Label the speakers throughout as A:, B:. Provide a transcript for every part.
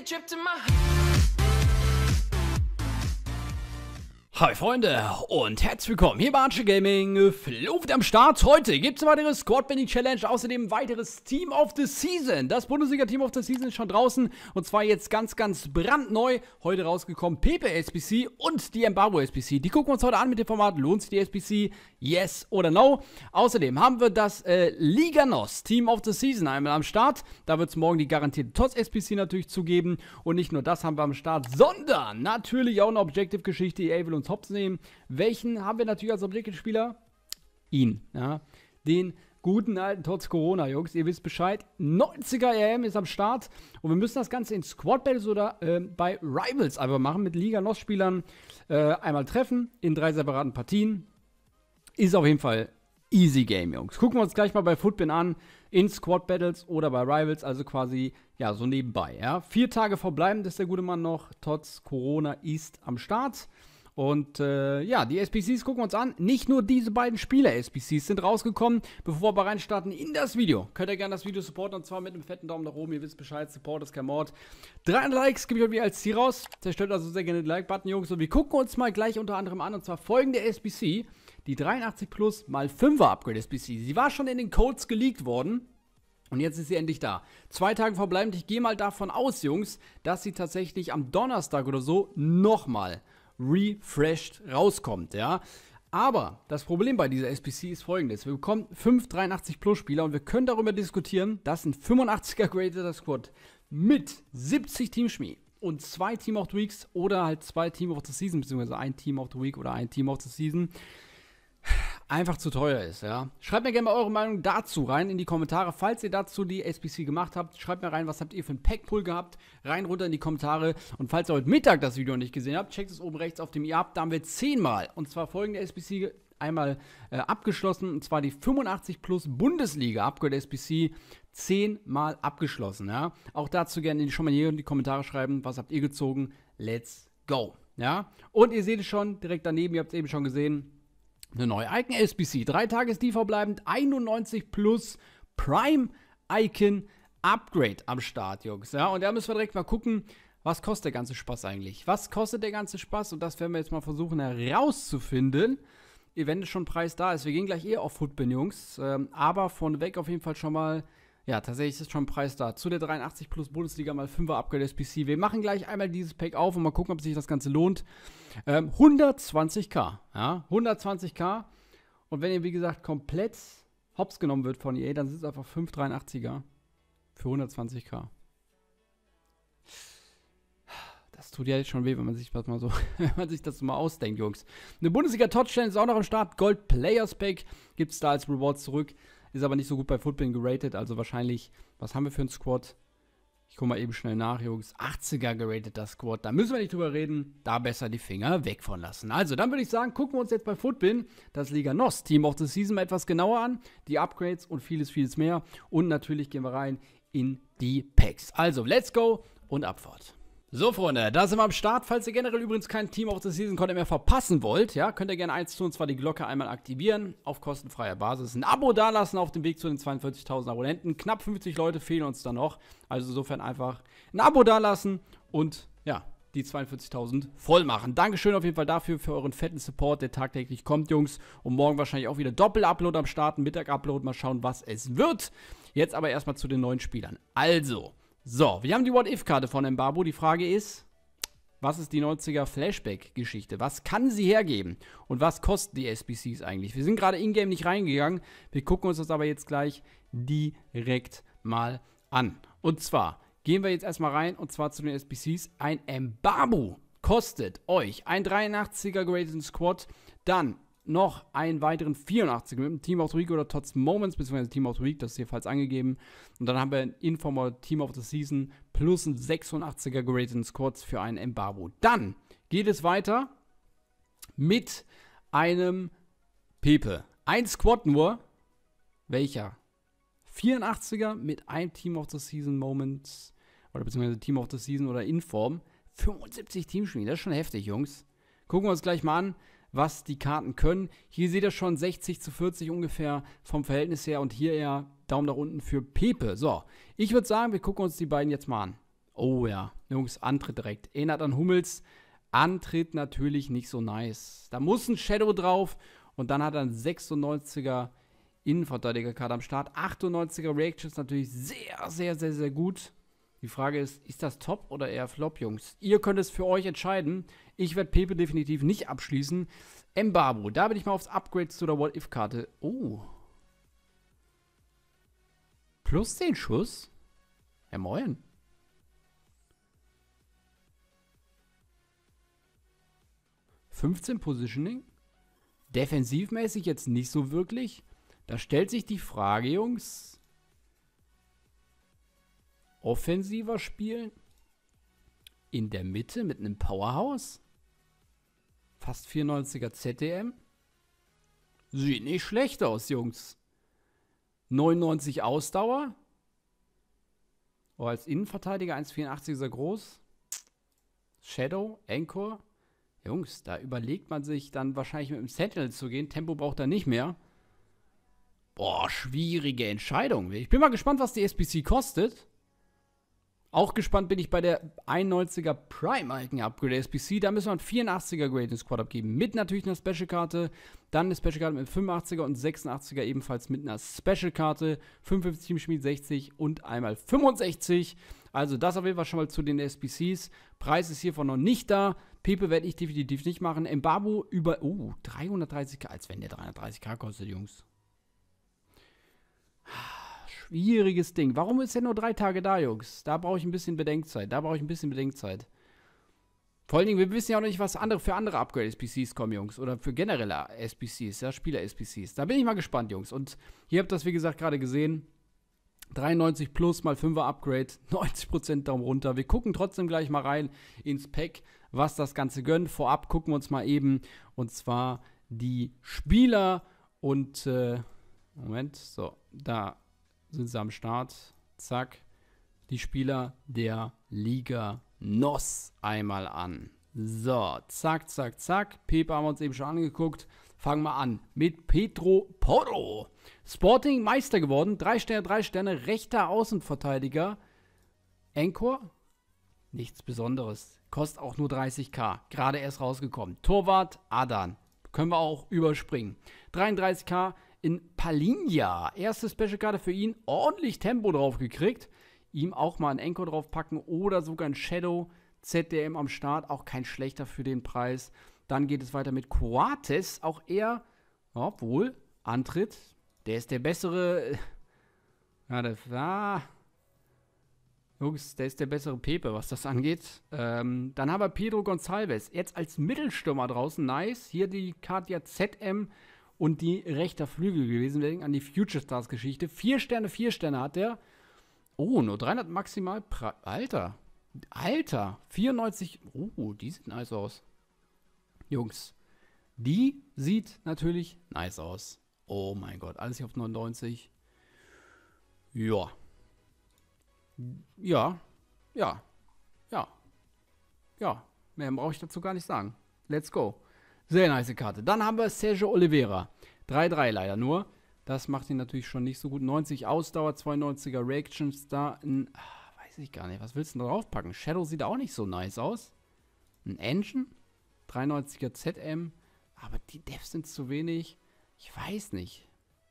A: a trip to my Hi Freunde und herzlich willkommen hier bei Archer Gaming. Fluft am Start. Heute gibt es eine weitere Squad Bending Challenge, außerdem weiteres Team of the Season. Das Bundesliga Team of the Season ist schon draußen und zwar jetzt ganz, ganz brandneu. Heute rausgekommen Pepe SBC und die Embargo SBC. Die gucken wir uns heute an mit dem Format. Lohnt sich die SBC? Yes oder no? Außerdem haben wir das äh, Liganos Team of the Season einmal am Start. Da wird es morgen die garantierte TOS SBC natürlich zugeben. Und nicht nur das haben wir am Start, sondern natürlich auch eine Objective-Geschichte. Evil und Hops nehmen. Welchen haben wir natürlich als Objektivspieler? Ihn. Ja. Den guten alten Tots Corona, Jungs. Ihr wisst Bescheid. 90er EM ist am Start. Und wir müssen das Ganze in Squad Battles oder äh, bei Rivals einfach machen. Mit Liga Nos-Spielern äh, einmal treffen in drei separaten Partien. Ist auf jeden Fall easy Game, Jungs. Gucken wir uns gleich mal bei Footbin an. In Squad Battles oder bei Rivals. Also quasi, ja, so nebenbei. Ja. Vier Tage verbleibend ist der gute Mann noch. Tots Corona ist am Start. Und äh, ja, die SBCs gucken wir uns an. Nicht nur diese beiden Spieler SBCs sind rausgekommen. Bevor wir reinstarten in das Video, könnt ihr gerne das Video supporten und zwar mit einem fetten Daumen nach oben. Ihr wisst Bescheid, Support ist kein Mord. 300 Likes gebe ich euch als Ziel raus. Zerstört also sehr gerne den Like-Button, Jungs. Und wir gucken uns mal gleich unter anderem an und zwar folgende SBC. Die 83 Plus mal 5er Upgrade SBC. Sie war schon in den Codes geleakt worden. Und jetzt ist sie endlich da. Zwei Tage verbleibend. Ich gehe mal davon aus, Jungs, dass sie tatsächlich am Donnerstag oder so nochmal refreshed rauskommt, ja. Aber das Problem bei dieser SPC ist folgendes. Wir bekommen 5 83 Plus Spieler und wir können darüber diskutieren, dass ein 85er Greater Squad mit 70 Team Schmie und zwei Team of the Weeks oder halt zwei Team of the Season, beziehungsweise ein Team of the Week oder ein Team of the Season einfach zu teuer ist, ja. Schreibt mir gerne mal eure Meinung dazu rein in die Kommentare, falls ihr dazu die SBC gemacht habt. Schreibt mir rein, was habt ihr für einen Packpool gehabt. Rein runter in die Kommentare. Und falls ihr heute Mittag das Video nicht gesehen habt, checkt es oben rechts auf dem i ab. Da haben wir zehnmal und zwar folgende SBC einmal äh, abgeschlossen. Und zwar die 85 plus Bundesliga Upgrade SBC zehnmal abgeschlossen, ja. Auch dazu gerne schon mal hier in die Kommentare schreiben, was habt ihr gezogen. Let's go. Ja, und ihr seht es schon direkt daneben, ihr habt es eben schon gesehen eine neue Icon SBC. Drei Tages DV bleibend. 91 plus Prime Icon Upgrade am Start, Jungs. Ja, und da müssen wir direkt mal gucken, was kostet der ganze Spaß eigentlich? Was kostet der ganze Spaß? Und das werden wir jetzt mal versuchen herauszufinden. Event ist schon Preis da ist. Wir gehen gleich eher auf Footbin, Jungs. Ähm, aber vorneweg auf jeden Fall schon mal ja, tatsächlich ist schon ein Preis da. Zu der 83 plus Bundesliga mal 5er Upgrade SPC. Wir machen gleich einmal dieses Pack auf und mal gucken, ob sich das Ganze lohnt. Ähm, 120k. Ja, 120k. Und wenn ihr, wie gesagt, komplett hops genommen wird von EA, dann sind es einfach 583er für 120k. Das tut ja jetzt schon weh, wenn man sich das mal so, wenn man sich das mal ausdenkt, Jungs. Eine Bundesliga Touchdown ist auch noch am Start. Gold Players Pack gibt es da als Reward zurück. Ist aber nicht so gut bei Footbin geratet. Also wahrscheinlich, was haben wir für einen Squad? Ich gucke mal eben schnell nach, Jungs. 80er geratet das Squad. Da müssen wir nicht drüber reden. Da besser die Finger weg von lassen. Also, dann würde ich sagen, gucken wir uns jetzt bei Footbin das Liga Nos Team of the Season mal etwas genauer an. Die Upgrades und vieles, vieles mehr. Und natürlich gehen wir rein in die Packs. Also, let's go und Abfahrt. So, Freunde, da sind wir am Start. Falls ihr generell übrigens kein Team auch des Season Content mehr verpassen wollt, ja, könnt ihr gerne eins tun, und zwar die Glocke einmal aktivieren, auf kostenfreier Basis. Ein Abo dalassen auf dem Weg zu den 42.000 Abonnenten. Knapp 50 Leute fehlen uns da noch. Also insofern einfach ein Abo dalassen und, ja, die 42.000 voll machen. Dankeschön auf jeden Fall dafür, für euren fetten Support, der tagtäglich kommt, Jungs. Und morgen wahrscheinlich auch wieder Doppel-Upload am Start, Mittag-Upload. Mal schauen, was es wird. Jetzt aber erstmal zu den neuen Spielern. Also, so, wir haben die What-If-Karte von Mbabu. Die Frage ist, was ist die 90er Flashback-Geschichte? Was kann sie hergeben? Und was kosten die SBCs eigentlich? Wir sind gerade in-game nicht reingegangen. Wir gucken uns das aber jetzt gleich direkt mal an. Und zwar gehen wir jetzt erstmal rein und zwar zu den SBCs. Ein Mbabu kostet euch ein 83er Gradient Squad, dann noch einen weiteren 84 mit dem Team of the Week oder Tots Moments, beziehungsweise Team of the Week, das ist hier falsch angegeben. Und dann haben wir ein Informal Team of the Season plus ein 86er gerateten Squads für einen Embargo. Dann geht es weiter mit einem Pepe. Ein Squad nur. Welcher? 84er mit einem Team of the Season Moments oder beziehungsweise Team of the Season oder Inform. 75 Teamspiele, das ist schon heftig, Jungs. Gucken wir uns gleich mal an, was die Karten können. Hier seht ihr schon 60 zu 40 ungefähr vom Verhältnis her und hier eher Daumen nach unten für Pepe. So, ich würde sagen, wir gucken uns die beiden jetzt mal an. Oh ja, Jungs, Antritt direkt. Erinnert an Hummels. Antritt natürlich nicht so nice. Da muss ein Shadow drauf und dann hat er einen 96er Innenverteidigerkarte am Start. 98er Reactions natürlich sehr, sehr, sehr, sehr gut. Die Frage ist, ist das top oder eher flop, Jungs? Ihr könnt es für euch entscheiden. Ich werde Pepe definitiv nicht abschließen. Mbabo, da bin ich mal aufs Upgrade zu der What-If-Karte. Oh. Plus 10 Schuss? Ja, moin. Fünfzehn Positioning? Defensivmäßig jetzt nicht so wirklich. Da stellt sich die Frage, Jungs, offensiver spielen. In der Mitte mit einem Powerhouse. Fast 94er ZDM. Sieht nicht schlecht aus, Jungs. 99 Ausdauer. Oh, als Innenverteidiger 1,84 ist er groß. Shadow, Anchor. Jungs, da überlegt man sich dann wahrscheinlich mit dem Sentinel zu gehen. Tempo braucht er nicht mehr. Boah, schwierige Entscheidung. Ich bin mal gespannt, was die SPC kostet. Auch gespannt bin ich bei der 91er Prime Icon Upgrade SPC. Da müssen wir einen 84er Grade ins Squad abgeben. Mit natürlich einer Special-Karte. Dann eine Special-Karte mit 85er und 86er ebenfalls mit einer Special-Karte. 55 Schmied 60 und einmal 65. Also das auf jeden Fall schon mal zu den SPCs. Preis ist hiervon noch nicht da. Pepe werde ich definitiv nicht machen. Embargo über, oh, uh, 330k. Als wenn der 330k kostet, Jungs. Schwieriges Ding. Warum ist er nur drei Tage da, Jungs? Da brauche ich ein bisschen Bedenkzeit. Da brauche ich ein bisschen Bedenkzeit. Vor allen Dingen, wir wissen ja auch nicht, was andere für andere Upgrade-SPCs kommen, Jungs. Oder für generelle SPCs, ja, Spieler-SPCs. Da bin ich mal gespannt, Jungs. Und ihr habt das, wie gesagt, gerade gesehen. 93 plus mal 5er Upgrade, 90% Daumen runter. Wir gucken trotzdem gleich mal rein ins Pack, was das Ganze gönnt. Vorab gucken wir uns mal eben, und zwar die Spieler und, äh, Moment, so, da sind sie am Start. Zack. Die Spieler der Liga NOS einmal an. So, zack, zack, zack. Pepe haben wir uns eben schon angeguckt. Fangen wir an mit Pedro Porro. Sporting Meister geworden. Drei Sterne, drei Sterne. Rechter Außenverteidiger. Encore? Nichts Besonderes. Kostet auch nur 30k. Gerade erst rausgekommen. Torwart Adan. Können wir auch überspringen. 33k in Palinja. Erste Special Karte für ihn. Ordentlich Tempo drauf gekriegt. Ihm auch mal einen Enko draufpacken oder sogar ein Shadow. ZDM am Start, auch kein schlechter für den Preis. Dann geht es weiter mit Coates. Auch er, obwohl, Antritt. Der ist der bessere. Ja, das war. Ah. Jungs, der ist der bessere Pepe, was das angeht. Ähm, dann haben wir Pedro Gonçalves. Jetzt als Mittelstürmer draußen. Nice. Hier die Karte ZM und die rechter Flügel gewesen. Wir an die Future Stars Geschichte. Vier Sterne, vier Sterne hat der. Oh, nur 300 maximal. Alter. Alter. 94. Oh, die sieht nice aus. Jungs. Die sieht natürlich nice aus. Oh mein Gott. Alles hier auf 99. Ja. Ja. Ja. Ja. Ja. Mehr brauche ich dazu gar nicht sagen. Let's go. Sehr nice Karte. Dann haben wir Sergio Oliveira. 3-3 leider nur. Das macht ihn natürlich schon nicht so gut. 90 Ausdauer, 92er Reaction Star. Ein, ah, weiß ich gar nicht. Was willst du denn da packen? Shadow sieht auch nicht so nice aus. Ein Engine. 93er ZM. Aber die Devs sind zu wenig. Ich weiß nicht.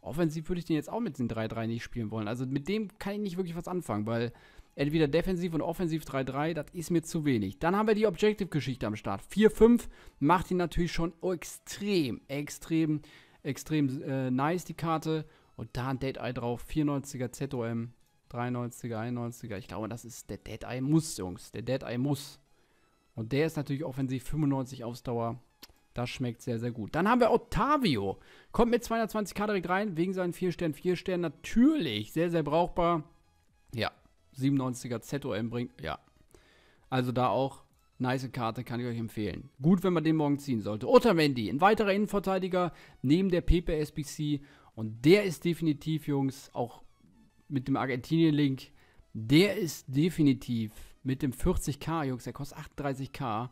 A: Offensiv würde ich den jetzt auch mit den 3-3 nicht spielen wollen. Also mit dem kann ich nicht wirklich was anfangen, weil Entweder defensiv und offensiv 3-3, das ist mir zu wenig. Dann haben wir die Objective-Geschichte am Start. 4-5 macht ihn natürlich schon extrem, extrem, extrem äh, nice, die Karte. Und da ein Dead Eye drauf, 94er ZOM, 93er, 91er. Ich glaube, das ist der Dead Eye muss, Jungs. Der Dead Eye muss. Und der ist natürlich offensiv 95 Ausdauer. Das schmeckt sehr, sehr gut. Dann haben wir Ottavio. Kommt mit 220k direkt rein, wegen seinen 4 Sternen, 4 Sternen. Natürlich, sehr, sehr brauchbar. Ja, 97er ZOM bringt. Ja. Also da auch nice Karte, kann ich euch empfehlen. Gut, wenn man den morgen ziehen sollte. Otamendi, ein weiterer Innenverteidiger neben der PPSBC. Und der ist definitiv, Jungs, auch mit dem Argentinien-Link, der ist definitiv mit dem 40k, Jungs, der kostet 38k.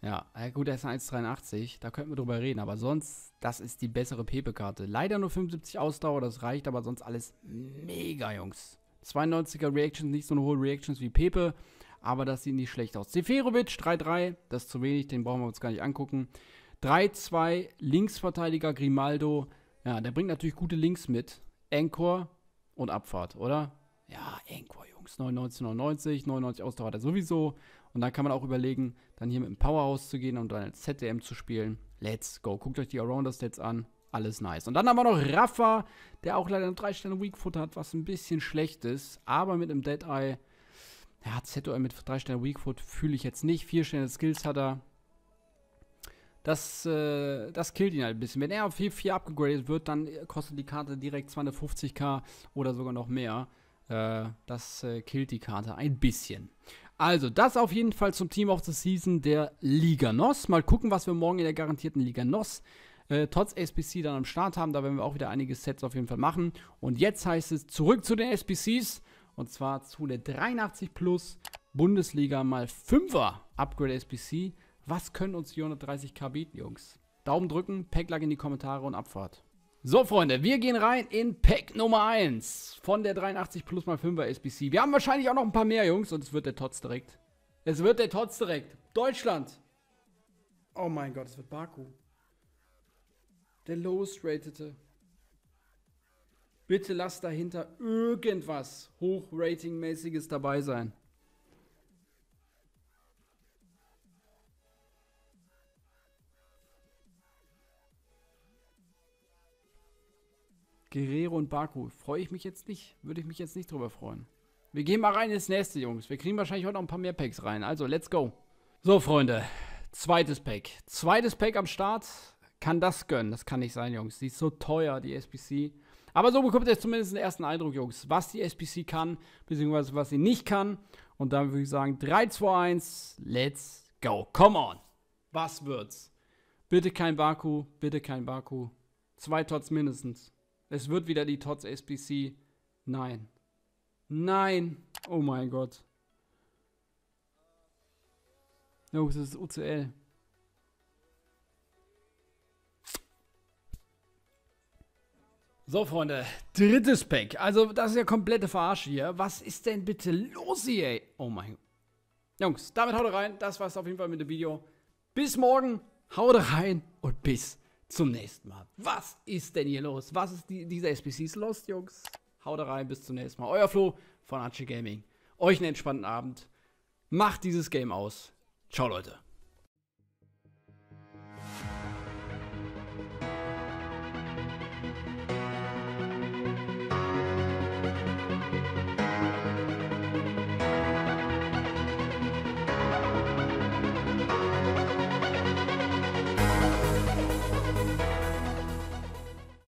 A: Ja, gut, er ist ein 1,83, da könnten wir drüber reden, aber sonst, das ist die bessere Pepe-Karte. Leider nur 75 Ausdauer, das reicht, aber sonst alles mega, Jungs. 92er Reactions, nicht so eine hohe Reactions wie Pepe, aber das sieht nicht schlecht aus. Seferovic 3-3, das ist zu wenig, den brauchen wir uns gar nicht angucken. 3-2, Linksverteidiger Grimaldo. Ja, der bringt natürlich gute Links mit. Anchor und Abfahrt, oder? Ja, Anchor, Jungs. 99, 99, 99 Ausdauer hat er sowieso. Und dann kann man auch überlegen, dann hier mit dem Powerhouse zu gehen und dann als ZDM zu spielen. Let's go. Guckt euch die Arounder-Stats an alles nice. Und dann haben wir noch Rafa, der auch leider eine 3 Sterne Weakfoot hat, was ein bisschen schlecht ist. Aber mit einem Dead Eye, ja, ZOM mit 3 Sterne foot fühle ich jetzt nicht. 4 Sterne Skills hat er. Das, äh, das killt ihn halt ein bisschen. Wenn er auf 4, 4 abgegradet wird, dann kostet die Karte direkt 250k oder sogar noch mehr. Äh, das äh, killt die Karte ein bisschen. Also, das auf jeden Fall zum Team of the Season der Liga NOS. Mal gucken, was wir morgen in der garantierten Liga NOS äh, trotz SBC dann am Start haben. Da werden wir auch wieder einige Sets auf jeden Fall machen. Und jetzt heißt es zurück zu den SBCs. Und zwar zu der 83 Plus Bundesliga mal 5er Upgrade SBC. Was können uns die 130 k bieten, Jungs? Daumen drücken, Packlack in die Kommentare und Abfahrt. So, Freunde, wir gehen rein in Pack Nummer 1 von der 83 Plus mal 5er SBC. Wir haben wahrscheinlich auch noch ein paar mehr, Jungs, und es wird der Tots direkt. Es wird der Tots direkt. Deutschland. Oh mein Gott, es wird Baku der lowest ratete. Bitte lass dahinter irgendwas hochratingmäßiges dabei sein. Guerrero und Baku. Freue ich mich jetzt nicht. Würde ich mich jetzt nicht drüber freuen. Wir gehen mal rein ins nächste, Jungs. Wir kriegen wahrscheinlich heute noch ein paar mehr Packs rein. Also, let's go. So, Freunde. Zweites Pack. Zweites Pack am Start kann das gönnen. Das kann nicht sein, Jungs. Die ist so teuer, die SBC. Aber so bekommt ihr zumindest den ersten Eindruck, Jungs, was die SBC kann, beziehungsweise was sie nicht kann. Und dann würde ich sagen, 3, 2, 1, let's go. Come on. Was wird's? Bitte kein Baku, bitte kein Baku. Zwei Tots mindestens. Es wird wieder die Tots SBC. Nein. Nein. Oh mein Gott. Jungs, no, das ist UCL. So, Freunde, drittes Pack. Also, das ist ja komplette Verarsche hier. Was ist denn bitte los hier, ey? Oh mein Gott. Jungs, damit haut rein. Das war's auf jeden Fall mit dem Video. Bis morgen, haut rein und bis zum nächsten Mal. Was ist denn hier los? Was ist die, dieser SPCs los, Jungs? Haut rein, bis zum nächsten Mal. Euer Flo von Archie Gaming. Euch einen entspannten Abend. Macht dieses Game aus. Ciao, Leute.